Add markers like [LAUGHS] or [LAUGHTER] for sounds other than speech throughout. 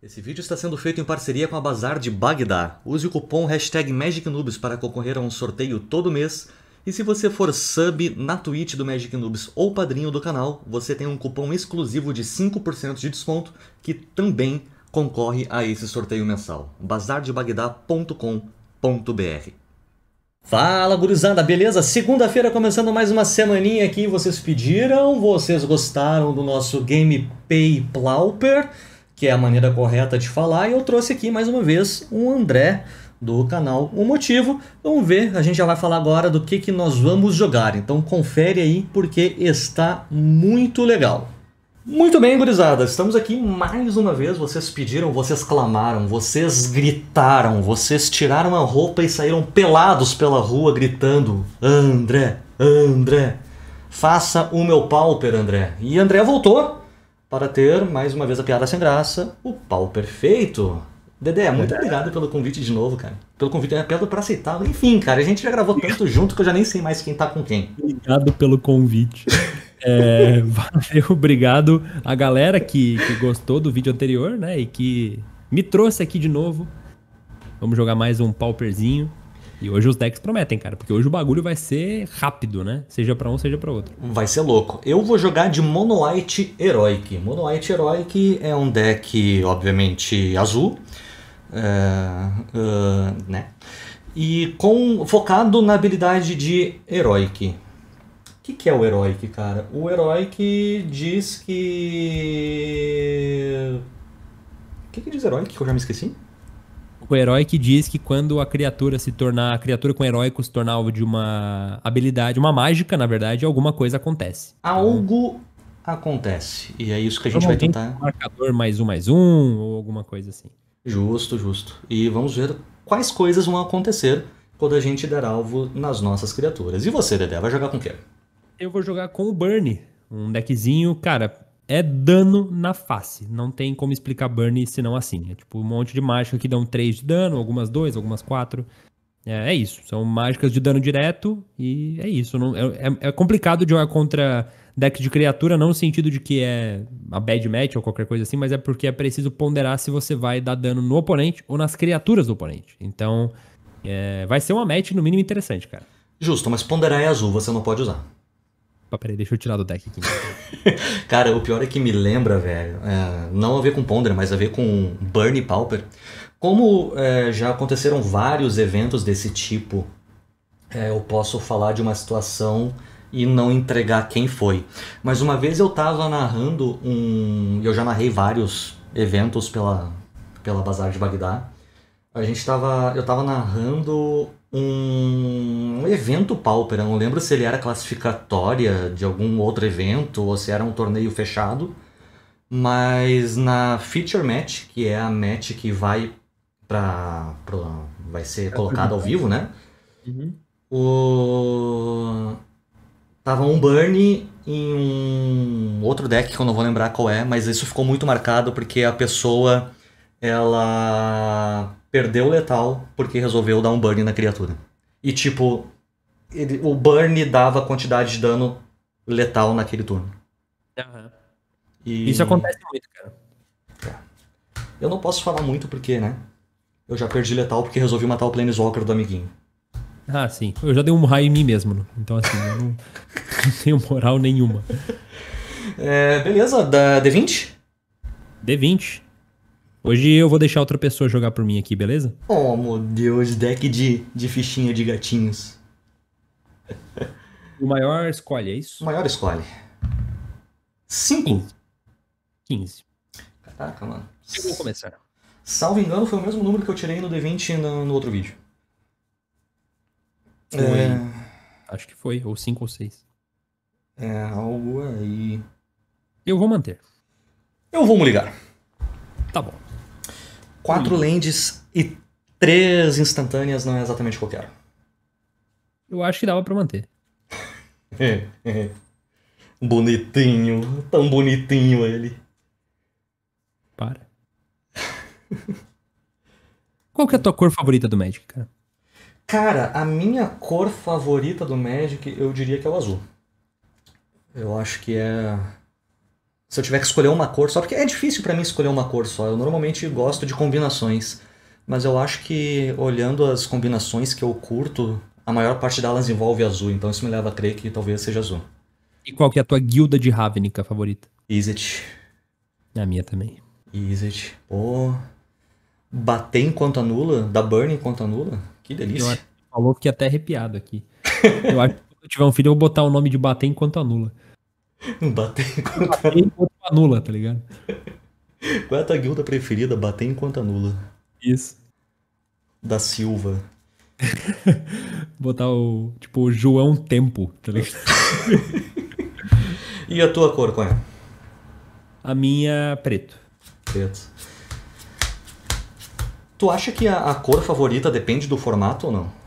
Esse vídeo está sendo feito em parceria com a Bazar de Bagdá. Use o cupom hashtag MagicNubes para concorrer a um sorteio todo mês. E se você for sub na Twitch do Magic Noobs ou padrinho do canal, você tem um cupom exclusivo de 5% de desconto que também concorre a esse sorteio mensal. bazardebagdá.com.br Fala gurizada, beleza? Segunda-feira começando mais uma semaninha aqui. Vocês pediram, vocês gostaram do nosso Gameplay Plauper? que é a maneira correta de falar, e eu trouxe aqui mais uma vez o André do canal O Motivo. Vamos ver, a gente já vai falar agora do que, que nós vamos jogar, então confere aí porque está muito legal. Muito bem, gurizada, estamos aqui mais uma vez. Vocês pediram, vocês clamaram, vocês gritaram, vocês tiraram a roupa e saíram pelados pela rua gritando: André, André, faça o meu pauper, André. E André voltou, para ter, mais uma vez, a piada sem graça, o pau perfeito. Dedé, muito é. obrigado pelo convite de novo, cara. Pelo convite, é pelo pra aceitar. Enfim, cara, a gente já gravou tanto junto que eu já nem sei mais quem tá com quem. Obrigado pelo convite. É, [LAUGHS] valeu, obrigado a galera que, que gostou do vídeo anterior, né? E que me trouxe aqui de novo. Vamos jogar mais um pauperzinho. E hoje os decks prometem, cara, porque hoje o bagulho vai ser rápido, né? Seja para um, seja para outro. Vai ser louco. Eu vou jogar de Mono White Heroic. Mono White Heroic é um deck, obviamente, azul. Uh, uh, né? E com, focado na habilidade de Heroic. O que, que é o Heroic, cara? O Heroic diz que. O que, que diz Heroic que eu já me esqueci? o herói que diz que quando a criatura se tornar, a criatura com heróico se tornar alvo de uma habilidade, uma mágica, na verdade, alguma coisa acontece. Algo acontece. E é isso que a gente vai tentar. Um marcador mais um, mais um, ou alguma coisa assim. Justo, justo. E vamos ver quais coisas vão acontecer quando a gente der alvo nas nossas criaturas. E você, Dedé, vai jogar com o Eu vou jogar com o Burn, um deckzinho, cara, é dano na face. Não tem como explicar burn senão assim. É tipo um monte de mágica que dão 3 de dano, algumas 2, algumas 4. É, é, isso. São mágicas de dano direto e é isso. Não, é, é, é, complicado de jogar contra deck de criatura, não no sentido de que é a bad match ou qualquer coisa assim, mas é porque é preciso ponderar se você vai dar dano no oponente ou nas criaturas do oponente. Então, é, vai ser uma match no mínimo interessante, cara. Justo, mas ponderar é azul, você não pode usar. Peraí, deixa eu tirar do deck aqui. [LAUGHS] Cara, o pior é que me lembra, velho. É, não a ver com Ponder, mas a ver com Bernie Pauper. Como é, já aconteceram vários eventos desse tipo, é, eu posso falar de uma situação e não entregar quem foi. Mas uma vez eu tava narrando um. Eu já narrei vários eventos pela, pela Bazar de Bagdá. A gente tava. Eu tava narrando um evento Pauper. Eu não lembro se ele era classificatória de algum outro evento ou se era um torneio fechado. Mas na Feature Match, que é a match que vai para vai ser é colocada ao vivo, né? Uhum. O... Tava um Burn em um outro deck que eu não vou lembrar qual é, mas isso ficou muito marcado porque a pessoa ela perdeu letal porque resolveu dar um burn na criatura. E tipo, ele, o burn dava quantidade de dano letal naquele turno. Uhum. E... Isso acontece muito, cara. É. Eu não posso falar muito porque, né? Eu já perdi letal porque resolvi matar o Planeswalker do amiguinho. Ah, sim. Eu já dei um raio em mim mesmo. Né? Então, assim, eu não, [LAUGHS] não tenho moral nenhuma. É, beleza, da D20? D20. Hoje eu vou deixar outra pessoa jogar por mim aqui, beleza? Oh, meu Deus, deck de, de fichinha de gatinhos. o maior escolhe, é isso? O maior escolhe. 5? 15. Caraca, mano. Eu vou começar. Salvo engano, foi o mesmo número que eu tirei no D20 no, no outro vídeo. Foi. É... Acho que foi, ou 5 ou 6. É, algo aí. Eu vou manter. Eu vou me ligar. Tá bom quatro hum. e três instantâneas não é exatamente qualquer. Eu acho que dava para manter. [LAUGHS] bonitinho, tão bonitinho ele. Para. Qual que é a tua cor favorita do Magic, cara? Cara, a minha cor favorita do Magic, eu diria que é o azul. Eu acho que é se eu tiver que escolher uma cor só, porque é difícil para mim escolher uma cor só. Eu normalmente gosto de combinações, mas eu acho que olhando as combinações que eu curto, a maior parte delas envolve azul, então isso me leva a crer que talvez seja azul. E qual que é a tua guilda de Ravnica favorita? Izzet. A minha também. Izzet. Pô. Bater enquanto anula, Da burn enquanto anula. Que delícia. Eu, falou, que até arrepiado aqui. eu acho que se eu tiver um filho, eu vou botar o nome de bater enquanto anula. [LAUGHS] Bater enquanto, bater enquanto anula, tá ligado? Qual é a tua guilda preferida? Bater enquanto anula. Isso. Da Silva. [LAUGHS] Botar o. Tipo, o João Tempo, tá ligado? [LAUGHS] e a tua cor, qual é? A minha, é preto. Preto. Tu acha que a, a cor favorita depende do formato ou não?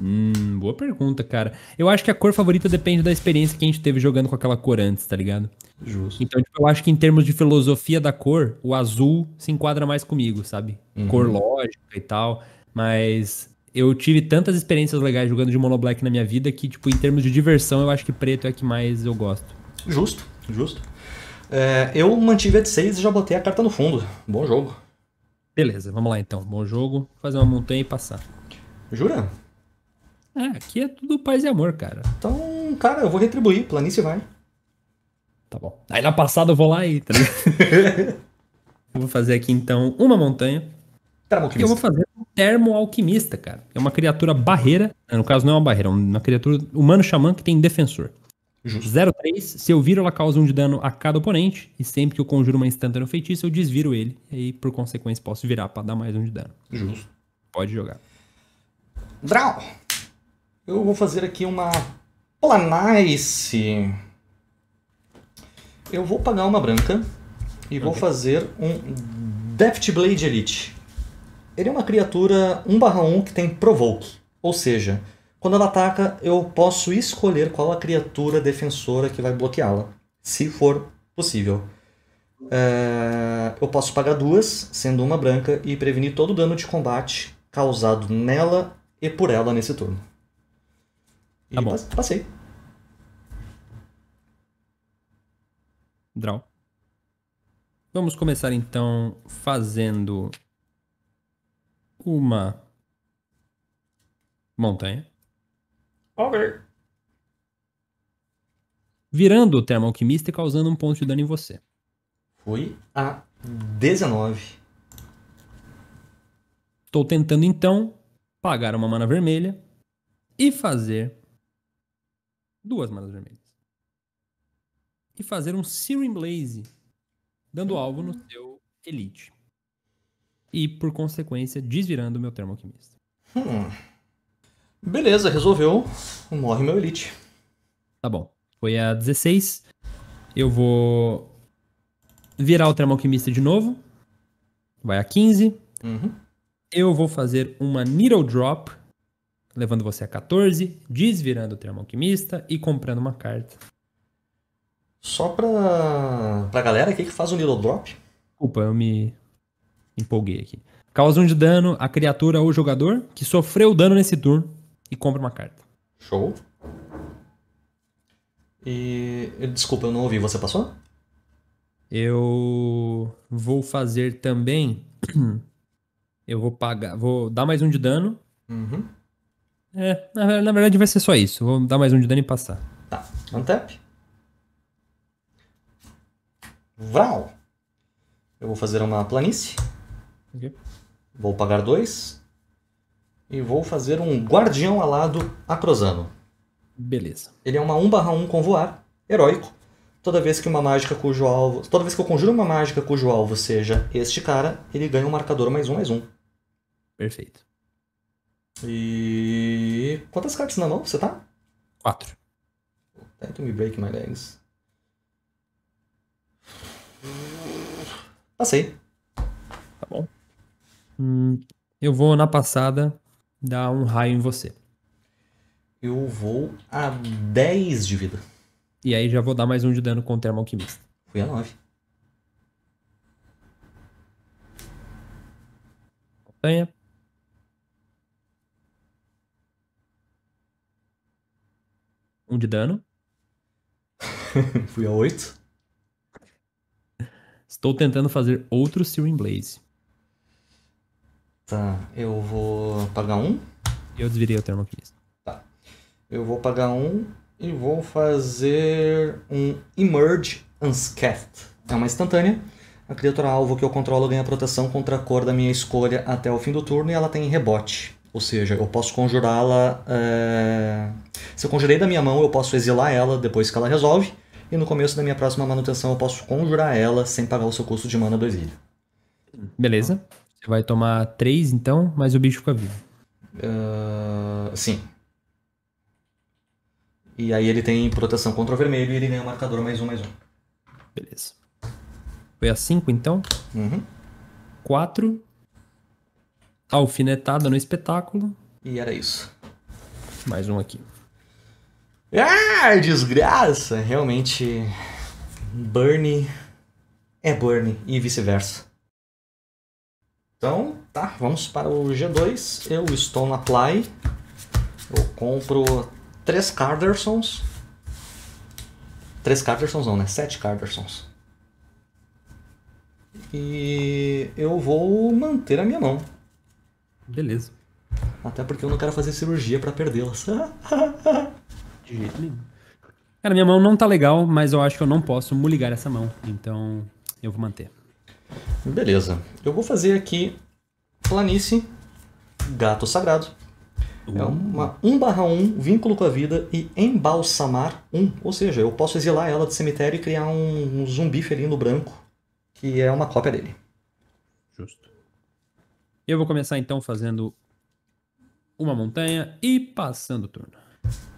Hum, boa pergunta, cara. Eu acho que a cor favorita depende da experiência que a gente teve jogando com aquela cor antes, tá ligado? Justo. Então, tipo, eu acho que em termos de filosofia da cor, o azul se enquadra mais comigo, sabe? Uhum. Cor lógica e tal. Mas eu tive tantas experiências legais jogando de Mono Black na minha vida que, tipo, em termos de diversão, eu acho que preto é a que mais eu gosto. Justo, justo. É, eu mantive a de 6 e já botei a carta no fundo. Bom jogo. Beleza, vamos lá então. Bom jogo, fazer uma montanha e passar. Jura? É, aqui é tudo paz e amor, cara. Então, cara, eu vou retribuir. Planície vai. Tá bom. Aí na passada eu vou lá e. Tá [LAUGHS] vou fazer aqui então uma montanha. E eu vou fazer um termoalquimista, cara. É uma criatura barreira. No caso, não é uma barreira, é uma criatura humano-xamã que tem defensor. Justo. 03, se eu viro, ela causa um de dano a cada oponente. E sempre que eu conjuro uma instantânea no feitiço, eu desviro ele. E por consequência, posso virar para dar mais um de dano. Justo. Pode jogar. Draw! Eu vou fazer aqui uma planice. Eu vou pagar uma branca e okay. vou fazer um Deft Blade Elite. Ele é uma criatura 1/1 que tem Provoke, ou seja, quando ela ataca, eu posso escolher qual a criatura defensora que vai bloqueá-la, se for possível. É... eu posso pagar duas, sendo uma branca, e prevenir todo o dano de combate causado nela e por ela nesse turno. E tá bom. passei. Draw. Vamos começar então fazendo uma montanha. Over. Virando o termo alquimista e causando um ponto de dano em você. Foi a 19. Estou tentando então pagar uma mana vermelha e fazer duas manas vermelhas. E fazer um Searing Blaze, dando uhum. alvo no seu Elite. E, por consequência, desvirando meu Termo Alquimista. Hum. Beleza, resolveu. Morre meu Elite. Tá bom. Foi a 16. Eu vou virar o Termo Alquimista de novo. Vai a 15. Uhum. Eu vou fazer uma Needle Drop levando você a 14, desvirando o termo alquimista e comprando uma carta. Só pra, pra galera aqui que faz o Little Drop. Desculpa, eu me empolguei aqui. Causa um de dano a criatura ou jogador que sofreu dano nesse turno e compra uma carta. Show. E. Desculpa, eu não ouvi. Você passou? Eu vou fazer também. [CLEARS THROAT] Eu vou pagar. Vou dar mais um de dano. Uhum. É, na, verdade vai ser só isso. Vou dar mais um de dano e passar. Tá. Untap. Vral. Eu vou fazer uma planície. Okay. Vou pagar dois. E vou fazer um guardião alado acrosano. Beleza. Ele é uma 1 barra 1 com voar, heróico. Toda vez que uma mágica cujo alvo. Toda vez que eu conjuro uma mágica cujo alvo seja este cara, ele ganha um marcador mais um mais um. Perfeito. E. Quantas cartas na mão você tá? Quatro. Tento me break my legs. Passei. Tá bom. Hum, eu vou na passada dar um raio em você. Eu vou a 10 de vida. E aí já vou dar mais um de dano com o Termo Alquimista. Fui a 9. Montanha. 1 de dano. [LAUGHS] Fui a 8. Estou tentando fazer outro Searing Blaze. Tá, eu vou pagar um. Eu desvirei o termo aqui. Tá. Eu vou pagar um e vou fazer um Emerge Unscathed. É uma instantânea. A criatura alvo que eu controlo ganha proteção contra a cor da minha escolha até o fim do turno e ela tem rebote. Ou seja, eu posso conjurá-la. É... Se eu conjurei da minha mão, eu posso exilar ela depois que ela resolve. E no começo da minha próxima manutenção, eu posso conjurar ela sem pagar o seu custo de mana do exílio. Beleza. Você vai tomar 3 então, mas o bicho fica vivo. Uh... Sim. E aí ele tem proteção contra o vermelho e ele ganha o marcador mais um, mais um. Beleza. Foi a 5 então? Uhum. 4 alfinetada no espetáculo. E era isso. Mais um aqui. Ah, desgraça! Realmente, Bernie é Bernie e vice-versa. Então, tá, vamos para o G2. Eu estou na Play. Eu compro três Cardersons. Três Cardersons não, né? Sete Cardersons. E eu vou manter a minha mão. Beleza. Até porque eu não quero fazer cirurgia para perdê-las. [LAUGHS] De jeito nenhum. Cara, minha mão não tá legal, mas eu acho que eu não posso muligar essa mão. Então eu vou manter. Beleza. Eu vou fazer aqui planície, gato sagrado. É uh. É uma 1 barra 1, vínculo com a vida e embalsamar 1. Ou seja, eu posso exilar ela do cemitério e criar um, um zumbi felino branco, que é uma cópia dele. Justo. Eu vou começar então fazendo uma montanha e passando o turno.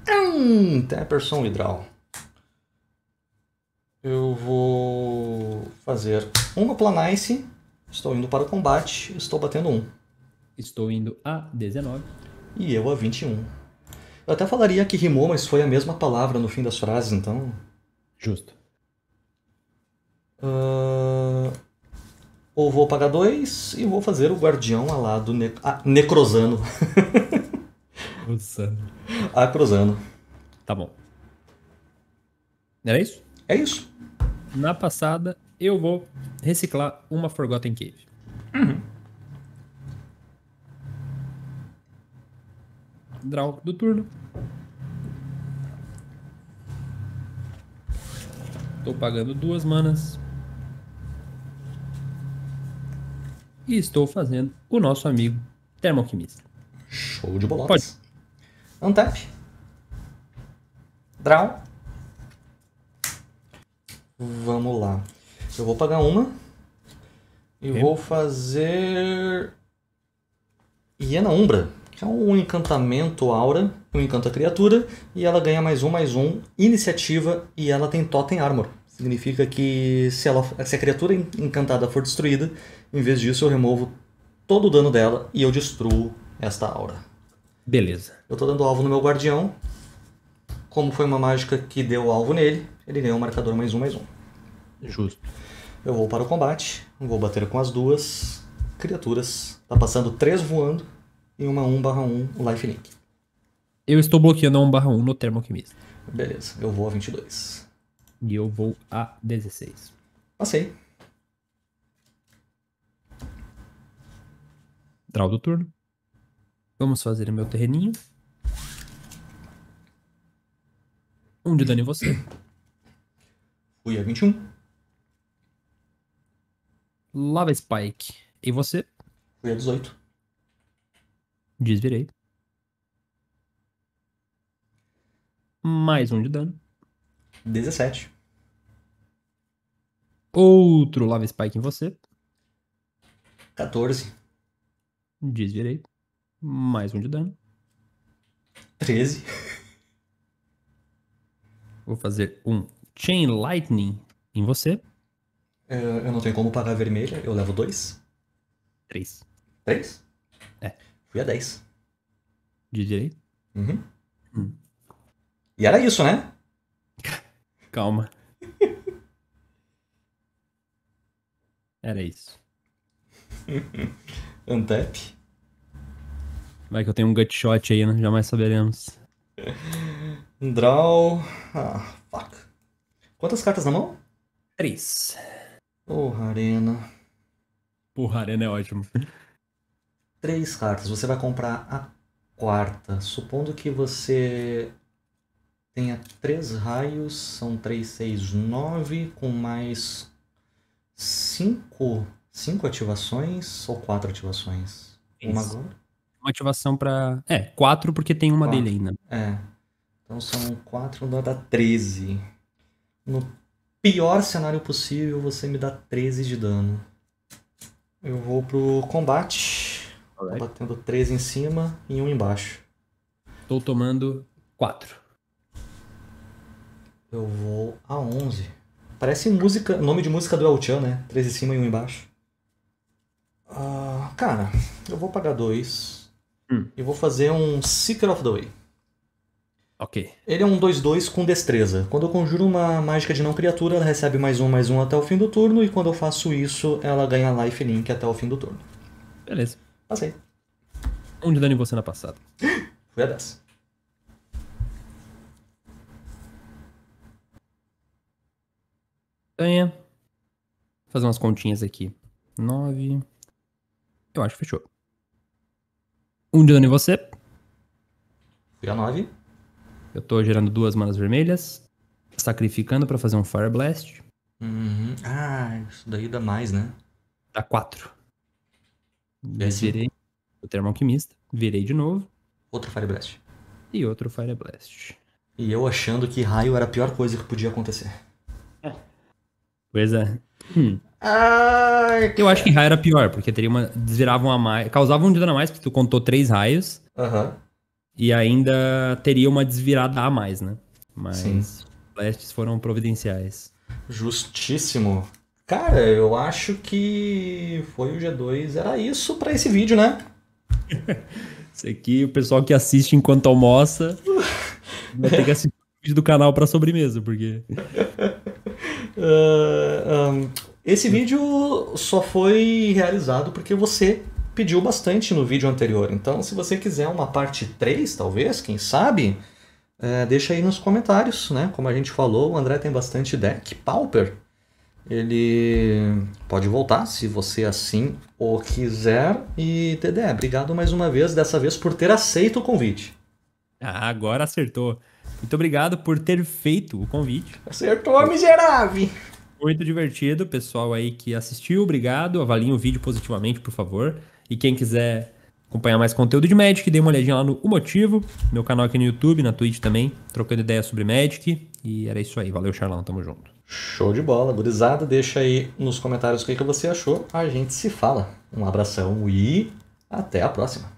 Hum, Tepperson é Hidral. Eu vou fazer uma Planice. Estou indo para o combate. Estou batendo um. Estou indo a 19. E eu a 21. Eu até falaria que rimou, mas foi a mesma palavra no fim das frases, então. Justo. Uh... Ou vou pagar dois e vou fazer o guardião alado ne ah, necrosano. [LAUGHS] Acrosano. Tá bom. Era é isso? É isso. Na passada, eu vou reciclar uma Forgotten Cave. Uhum. Draw do turno. Tô pagando duas manas. e estou fazendo o nosso amigo Termoquimista. Show de bola. Pode. Untap. Draw. Vamos lá. Eu vou pagar uma. E okay. vou fazer. Hiena Umbra, que é um encantamento aura, um encanto a criatura, e ela ganha mais um, mais um, iniciativa, e ela tem Totem Armor. Significa que se, ela, se a criatura encantada for destruída, em vez disso eu removo todo o dano dela e eu destruo esta aura. Beleza. Eu estou dando alvo no meu guardião. Como foi uma mágica que deu alvo nele, ele ganhou um marcador mais um, mais um. Justo. Eu vou para o combate, vou bater com as duas criaturas. Tá passando três voando e uma 1 barra 1 lifelink. Eu estou bloqueando a 1 barra 1 no Termoquimista. Beleza, eu vou a 22. E eu vou a 16. Passei. Draw do turno. Vamos fazer meu terreninho. Um de dano em você. Fui a 21. Lava Spike. E você? Fui a 18. Desvirei. Mais um de dano. 17. Outro Lava Spike em você. 14. Desvirei. Mais um de dano. 13. Vou fazer um Chain Lightning em você. Eh, eu não tenho como pagar a vermelha, eu levo 2. 3. 3? É. Fui a 10. De Uhum. Hum. E era isso, né? Calma. Era isso. [LAUGHS] Antep? Vai que eu tenho um gutshot aí, né? Jamais saberemos. Draw. Ah, fuck. Quantas cartas na mão? Três. Porra, Arena. Porra, Arena é ótimo. Três cartas. Você vai comprar a quarta. Supondo que você tenha três raios, são 3, 6, 9, com mais 5, 5 ativações ou 4 ativações? Isso. Uma agora? Uma ativação para. É, 4 porque tem uma quatro. dele ainda. Né? É. Então são 4, dá, dá 13. No pior cenário possível, você me dá 13 de dano. Eu vou pro combate. Alright. Batendo 13 em cima e um embaixo. Estou tomando 4. Eu vou a 11. Parece música, nome de música do El Chan, né? Três em cima e um embaixo. Uh, cara, eu vou pagar dois. Hum. E vou fazer um Seeker of the Way. Ok. Ele é um 2-2 com destreza. Quando eu conjuro uma mágica de não criatura, ela recebe mais um, mais um até o fim do turno. E quando eu faço isso, ela ganha life link até o fim do turno. Beleza. Passei. Um de dano em você na passada. [GASPS] Foi a dessa. Ganha. Vou fazer umas continhas aqui. 9. Eu acho que fechou. Um de dano em você. Fica 9. Eu tô gerando duas manas vermelhas. Sacrificando pra fazer um Fire Blast. Uhum. Ah, isso daí dá mais, né? Dá 4. É assim. Virei. O termo alquimista. Virei de novo. Outro Fire Blast. E outro Fire Blast. E eu achando que raio era a pior coisa que podia acontecer. Pois é. Hum. Ai, eu acho que raio era pior, porque teria uma. Desvirava uma mais. Causava um de dano a mais, porque tu contou três raios. Uhum. E ainda teria uma desvirada a mais, né? Mas Sim. os blasts foram providenciais. Justíssimo. Cara, eu acho que foi o G2. Era isso para esse vídeo, né? [LAUGHS] isso aqui, o pessoal que assiste enquanto almoça [LAUGHS] vai ter que assistir o vídeo do canal para sobremesa, porque um, ah, ah, esse vídeo só foi realizado porque você pediu bastante no vídeo anterior. Então, se você quiser uma parte 3, talvez, quem sabe, é, deixa aí nos comentários, né? Como a gente falou, o André tem bastante deck Pauper. Ele pode voltar se você assim o quiser. E TDE obrigado mais uma vez, dessa vez por ter aceito o convite. Ah, agora acertou. Muito obrigado por ter feito o convite. Acertou, miserável! Muito divertido, pessoal aí que assistiu, obrigado. Avaliem o vídeo positivamente, por favor. E quem quiser acompanhar mais conteúdo de Magic, dê uma olhadinha lá no O Motivo, meu canal aqui no YouTube, na Twitch também, trocando ideias sobre Magic. E era isso aí. Valeu, Charlão. Tamo junto. Show de bola, gurizada. Deixa aí nos comentários o que, que você achou. A gente se fala. Um abração e até a próxima.